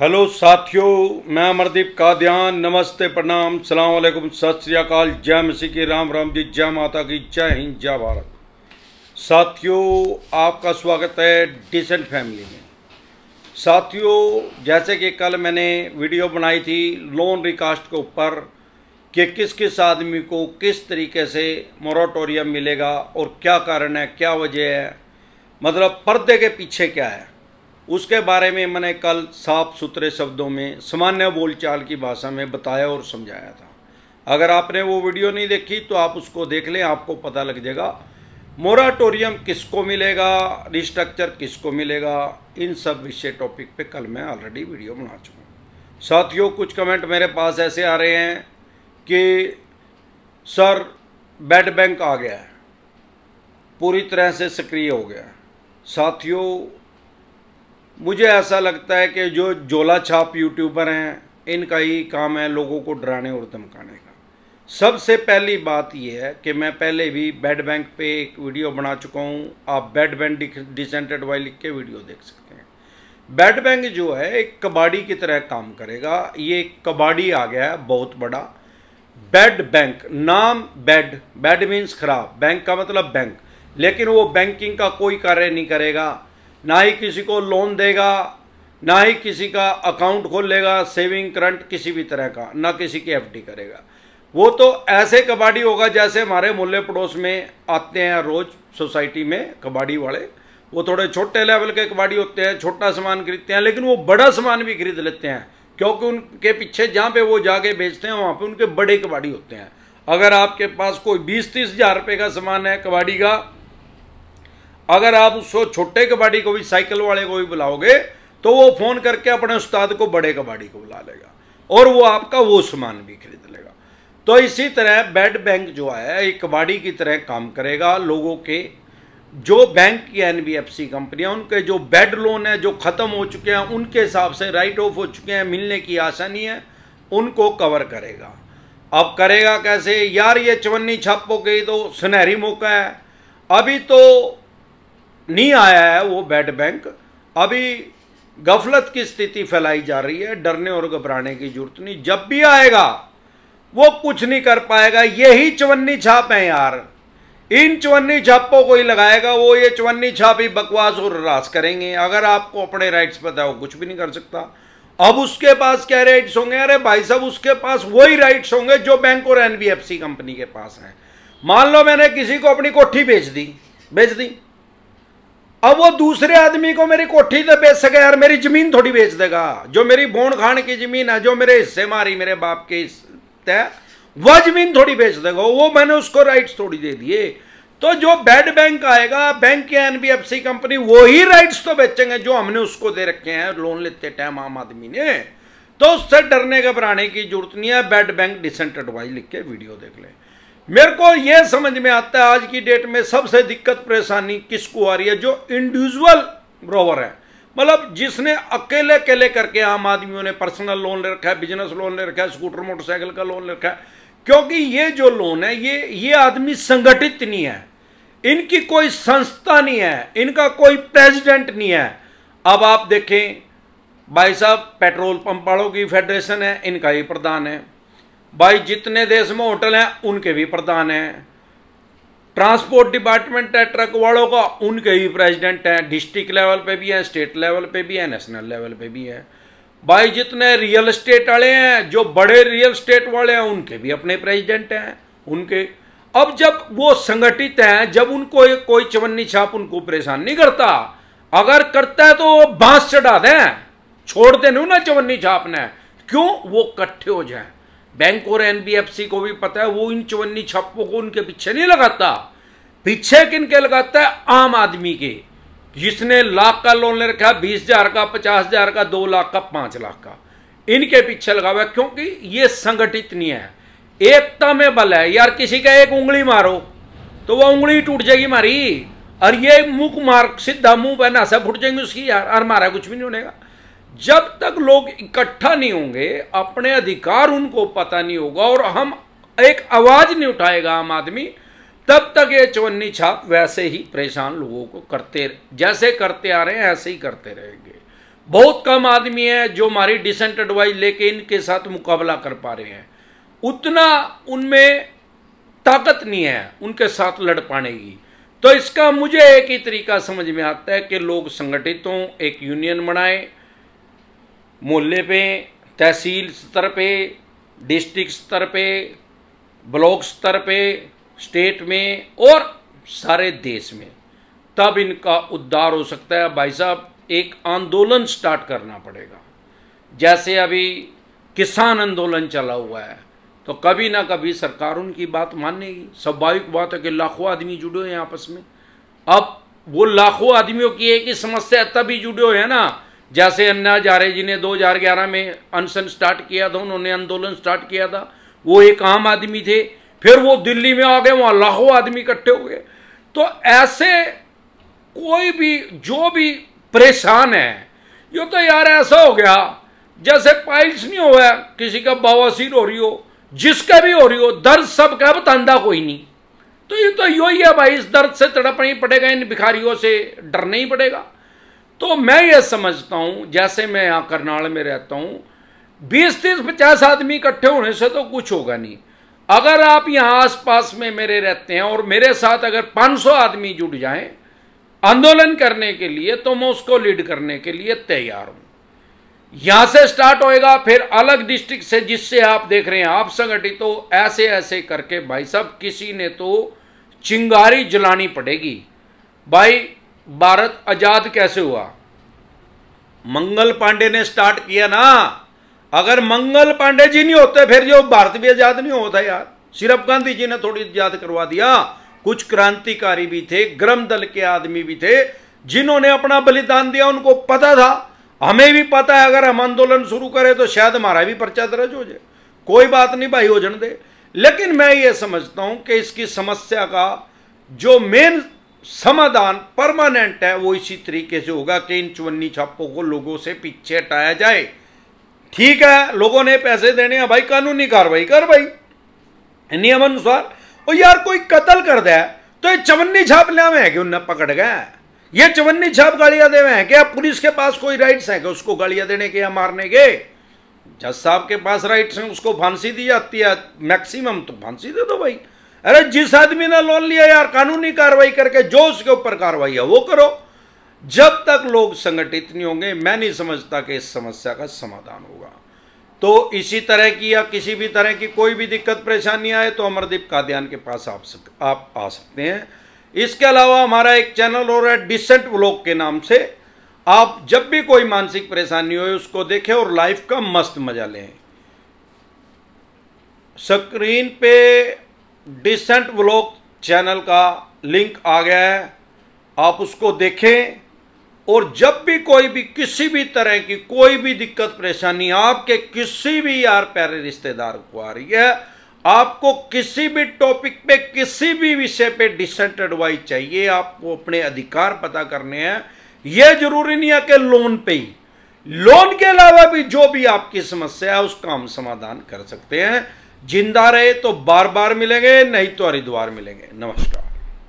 hello साथियों मैं अमरदीप कादयान नमस्ते प्रणाम सलाम सत श्रीकाल जय मसी की राम राम जी जय माता की जय हिंद जय भारत साथियों आपका स्वागत है डिसेंट फैमिली में साथियों जैसे कि कल मैंने वीडियो बनाई थी लोन रिकास्ट के ऊपर कि किस किस आदमी को किस तरीके से मोराटोरियम मिलेगा और क्या कारण है क्या वजह है मतलब पर्दे के पीछे क्या है उसके बारे में मैंने कल साफ सुथरे शब्दों में सामान्य बोलचाल की भाषा में बताया और समझाया था अगर आपने वो वीडियो नहीं देखी तो आप उसको देख लें आपको पता लग जाएगा मोराटोरियम किसको मिलेगा रिस्ट्रक्चर किसको मिलेगा इन सब विषय टॉपिक पे कल मैं ऑलरेडी वीडियो बना चुका हूँ साथियों कुछ कमेंट मेरे पास ऐसे आ रहे हैं कि सर बेड बैंक आ गया है पूरी तरह से सक्रिय हो गया साथियों मुझे ऐसा लगता है कि जो जोला छाप यूट्यूबर हैं इनका ही काम है लोगों को डराने और धमकाने का सबसे पहली बात यह है कि मैं पहले भी बेड बैंक पे एक वीडियो बना चुका हूँ आप बेड बैंक डिसेंटेड वाई लिख के वीडियो देख सकते हैं बेड बैंक जो है एक कबाड़ी की तरह काम करेगा ये कबाड़ी आ गया है बहुत बड़ा बेड बैंक नाम बेड बेड मीन्स खराब बैंक का मतलब बैंक लेकिन वो बैंकिंग का कोई कार्य नहीं करेगा ना ही किसी को लोन देगा ना ही किसी का अकाउंट खोल लेगा सेविंग करंट किसी भी तरह का ना किसी की एफडी करेगा वो तो ऐसे कबाड़ी होगा जैसे हमारे मोहल्ले पड़ोस में आते हैं रोज सोसाइटी में कबाड़ी वाले वो थोड़े छोटे लेवल के कबाड़ी होते हैं छोटा सामान खरीदते हैं लेकिन वो बड़ा सामान भी खरीद लेते हैं क्योंकि उनके पीछे जहाँ पे वो जाके बेचते हैं वहाँ पे उनके बड़े कबाड़ी होते हैं अगर आपके पास कोई बीस तीस हजार रुपये का सामान है कबाड़ी का अगर आप उसको छोटे कबाड़ी को भी साइकिल वाले को भी बुलाओगे तो वो फ़ोन करके अपने उस्ताद को बड़े कबाड़ी को बुला लेगा और वो आपका वो सामान भी खरीद लेगा तो इसी तरह बेड बैंक जो है ये कबाड़ी की तरह काम करेगा लोगों के जो बैंक की एन बी एफ सी कंपनियाँ उनके जो बेड लोन है जो ख़त्म हो चुके हैं उनके हिसाब से राइट ऑफ हो चुके हैं मिलने की आसानी है उनको कवर करेगा अब करेगा कैसे यार ये चवन्नी छाप हो गई तो सुनहरी मौका है अभी तो नहीं आया है वो बैड बैंक अभी गफलत की स्थिति फैलाई जा रही है डरने और घबराने की जरूरत नहीं जब भी आएगा वो कुछ नहीं कर पाएगा यही चवन्नी छाप है यार इन चवन्नी छापों को ही लगाएगा वो ये चवन्नी छाप ही बकवास और रास करेंगे अगर आपको अपने राइट्स पता है वो कुछ भी नहीं कर सकता अब उसके पास क्या राइट्स होंगे अरे भाई साहब उसके पास वही राइट्स होंगे जो बैंक और एनबीएफसी कंपनी के पास हैं मान लो मैंने किसी को अपनी कोठी बेच दी बेच दी अब वो दूसरे आदमी को मेरी कोठी तो बेच सके यार मेरी जमीन थोड़ी बेच देगा जो मेरी बोन खान की जमीन है जो मेरे हिस्से मारी मेरे बाप के हिस्से वह जमीन थोड़ी बेच देगा वो मैंने उसको राइट थोड़ी दे दिए तो जो बेड बैंक आएगा बैंक या एनबीएफसी कंपनी वो ही राइट्स तो बेचेंगे जो हमने उसको दे रखे हैं लोन लेते टाइम आम आदमी ने तो उससे डरने घबराने की जरूरत नहीं है बेड बैंक डिसेंट एडवाइस लिख के वीडियो देख लें मेरे को यह समझ में आता है आज की डेट में सबसे दिक्कत परेशानी किसको आ रही है जो इंडिविजुअल ग्रोवर है मतलब जिसने अकेले अकेले करके आम आदमियों ने पर्सनल लोन ले रखा है बिजनेस लोन ले रखा है स्कूटर मोटरसाइकिल का लोन ले रखा है क्योंकि ये जो लोन है ये ये आदमी संगठित नहीं है इनकी कोई संस्था नहीं है इनका कोई प्रेसिडेंट नहीं है अब आप देखें भाई साहब पेट्रोल पंप वालों की फेडरेशन है इनका ही प्रधान है भाई जितने देश में होटल हैं उनके भी प्रधान हैं ट्रांसपोर्ट डिपार्टमेंट है ट्रक वालों का उनके भी प्रेसिडेंट हैं डिस्ट्रिक्ट लेवल पे भी हैं स्टेट लेवल पे भी हैं नेशनल लेवल पे भी हैं भाई जितने रियल स्टेट वाले हैं जो बड़े रियल स्टेट वाले हैं उनके भी अपने प्रेसिडेंट हैं उनके अब जब वो संगठित हैं जब उनको कोई चवन्नी छाप उनको परेशान नहीं करता अगर करता है तो बांस चढ़ा दें छोड़ दे ना चवन्नी छाप ने क्यों वो इकट्ठे हो जाए बैंक और एनबीएफसी को भी पता है वो इन चवन्नी छप्पों को उनके पीछे नहीं लगाता पीछे किन के लगाता है आम आदमी के जिसने लाख का लोन ले रखा है बीस हजार का पचास हजार का दो लाख का पांच लाख का इनके पीछे लगा हुआ क्योंकि ये संगठित नहीं है एकता में बल है यार किसी का एक उंगली मारो तो वह उंगली टूट जाएगी मारी और ये मुख मार सीधा मुंह पहना सब फुट जाएंगे उसकी यार और मारा कुछ भी नहीं होनेगा जब तक लोग इकट्ठा नहीं होंगे अपने अधिकार उनको पता नहीं होगा और हम एक आवाज नहीं उठाएगा आम आदमी तब तक ये चवन्नी छाप वैसे ही परेशान लोगों को करते जैसे करते आ रहे हैं ऐसे ही करते रहेंगे बहुत कम आदमी है जो हमारी डिसेंट एडवाइस लेके इनके साथ मुकाबला कर पा रहे हैं उतना उनमें ताकत नहीं है उनके साथ लड़ पाने की तो इसका मुझे एक ही तरीका समझ में आता है कि लोग संगठित हों एक यूनियन बनाएं मोहल्ले पे तहसील स्तर पे डिस्ट्रिक्ट स्तर पे ब्लॉक स्तर पे स्टेट में और सारे देश में तब इनका उद्धार हो सकता है भाई साहब एक आंदोलन स्टार्ट करना पड़ेगा जैसे अभी किसान आंदोलन चला हुआ है तो कभी ना कभी सरकार उनकी बात मानेगी स्वाभाविक बात है कि लाखों आदमी जुड़े हुए हैं आपस में अब वो लाखों आदमियों की एक ही समस्या तभी जुड़े हुए हैं ना जैसे अन्ना हजारे जी ने 2011 में अनशन स्टार्ट किया था उन्होंने आंदोलन स्टार्ट किया था वो एक आम आदमी थे फिर वो दिल्ली में आ गए वहाँ लाखों आदमी इकट्ठे हो गए तो ऐसे कोई भी जो भी परेशान है ये तो यार ऐसा हो गया जैसे पाइल्स नहीं हो है किसी का बवासीर हो रही हो जिसका भी हो रही हो दर्द सब का बतांदा कोई नहीं तो ये तो यो ही है भाई इस दर्द से तड़पना ही पड़ेगा इन भिखारियों से डरना ही पड़ेगा तो मैं ये समझता हूँ जैसे मैं यहाँ करनाल में रहता हूँ बीस तीस पचास आदमी इकट्ठे होने से तो कुछ होगा नहीं अगर आप यहाँ आसपास में मेरे रहते हैं और मेरे साथ अगर 500 आदमी जुट जाएं आंदोलन करने के लिए तो मैं उसको लीड करने के लिए तैयार हूं यहां से स्टार्ट होएगा फिर अलग डिस्ट्रिक्ट से जिससे आप देख रहे हैं आप संगठित हो तो ऐसे ऐसे करके भाई साहब किसी ने तो चिंगारी जलानी पड़ेगी भाई भारत आजाद कैसे हुआ मंगल पांडे ने स्टार्ट किया ना अगर मंगल पांडे जी नहीं होते फिर जो भारत भी आजाद नहीं होता यार सिर्फ गांधी जी ने थोड़ी आजाद करवा दिया कुछ क्रांतिकारी भी थे गर्म दल के आदमी भी थे जिन्होंने अपना बलिदान दिया उनको पता था हमें भी पता है अगर हम आंदोलन शुरू करें तो शायद हमारा भी पर्चा दर्ज हो जाए कोई बात नहीं भाई हो जन दे लेकिन मैं ये समझता हूं कि इसकी समस्या का जो मेन समाधान परमानेंट है वो इसी तरीके से होगा कि इन चुवन्नी छापों को लोगों से पीछे हटाया जाए ठीक है लोगों ने पैसे देने हैं भाई कानूनी कार्रवाई कर भाई नियम अनुसार और यार कोई कत्ल कर दे तो ये चवन्नी छाप लिया है कि उन्हें पकड़ गए ये चवन्नी छाप गालियां दे हैं क्या पुलिस के पास कोई राइट्स है कि उसको गालियां देने के या मारने के जज साहब के पास राइट्स हैं उसको फांसी दी जाती है मैक्सिमम तो फांसी दे दो भाई अरे जिस आदमी ने लोन लिया यार कानूनी कार्रवाई करके जो उसके ऊपर कार्रवाई है वो करो जब तक लोग संगठित नहीं होंगे मैं नहीं समझता कि इस समस्या का समाधान होगा तो इसी तरह की या किसी भी तरह की कोई भी दिक्कत परेशानी आए तो अमरदीप कादयान के पास आप सक, आप आ सकते हैं इसके अलावा हमारा एक चैनल और है डिसेंट ब्लॉक के नाम से आप जब भी कोई मानसिक परेशानी हो उसको देखें और लाइफ का मस्त मजा लें स्क्रीन पे डिसेंट व्लॉग चैनल का लिंक आ गया है आप उसको देखें और जब भी कोई भी किसी भी तरह की कोई भी दिक्कत परेशानी आपके किसी भी यार प्यारे रिश्तेदार को आ रही है आपको किसी भी टॉपिक पे किसी भी विषय पे डिसेंट एडवाइस चाहिए आपको अपने अधिकार पता करने हैं यह जरूरी नहीं है कि लोन पे ही लोन के अलावा भी जो भी आपकी समस्या है उसका हम समाधान कर सकते हैं जिंदा रहे तो बार बार मिलेंगे नहीं तो हरिद्वार मिलेंगे नमस्कार